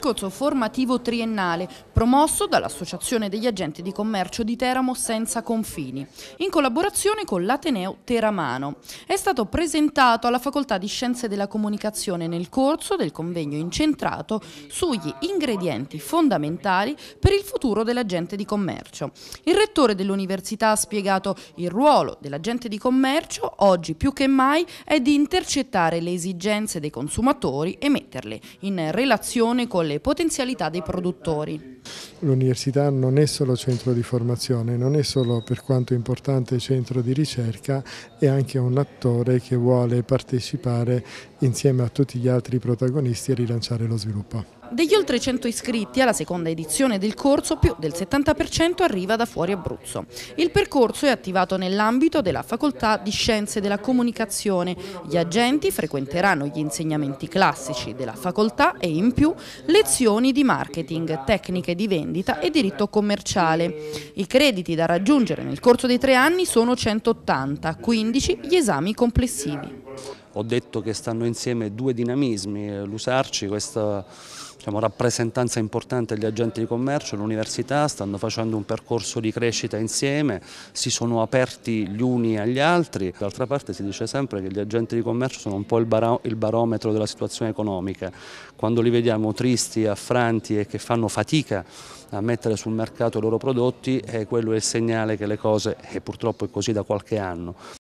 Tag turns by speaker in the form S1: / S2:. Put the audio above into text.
S1: percorso formativo triennale promosso dall'Associazione degli agenti di commercio di Teramo Senza Confini, in collaborazione con l'Ateneo Teramano. È stato presentato alla Facoltà di Scienze della Comunicazione nel corso del convegno incentrato sugli ingredienti fondamentali per il futuro dell'agente di commercio. Il rettore dell'università ha spiegato il ruolo dell'agente di commercio oggi più che mai è di intercettare le esigenze dei consumatori e metterle in relazione con le potenzialità dei produttori.
S2: L'università non è solo centro di formazione, non è solo per quanto importante centro di ricerca, è anche un attore che vuole partecipare insieme a tutti gli altri protagonisti e rilanciare lo sviluppo.
S1: Degli oltre 100 iscritti alla seconda edizione del corso, più del 70% arriva da fuori Abruzzo. Il percorso è attivato nell'ambito della Facoltà di Scienze della Comunicazione. Gli agenti frequenteranno gli insegnamenti classici della facoltà e in più lezioni di marketing, tecniche di vendita e diritto commerciale. I crediti da raggiungere nel corso dei tre anni sono 180, 15 gli esami complessivi
S3: ho detto che stanno insieme due dinamismi, l'usarci, questa diciamo, rappresentanza importante degli agenti di commercio, l'università, stanno facendo un percorso di crescita insieme, si sono aperti gli uni agli altri. D'altra parte si dice sempre che gli agenti di commercio sono un po' il, baro il barometro della situazione economica. Quando li vediamo tristi, affranti e che fanno fatica a mettere sul mercato i loro prodotti, eh, quello è il segnale che le cose, e purtroppo è così da qualche anno,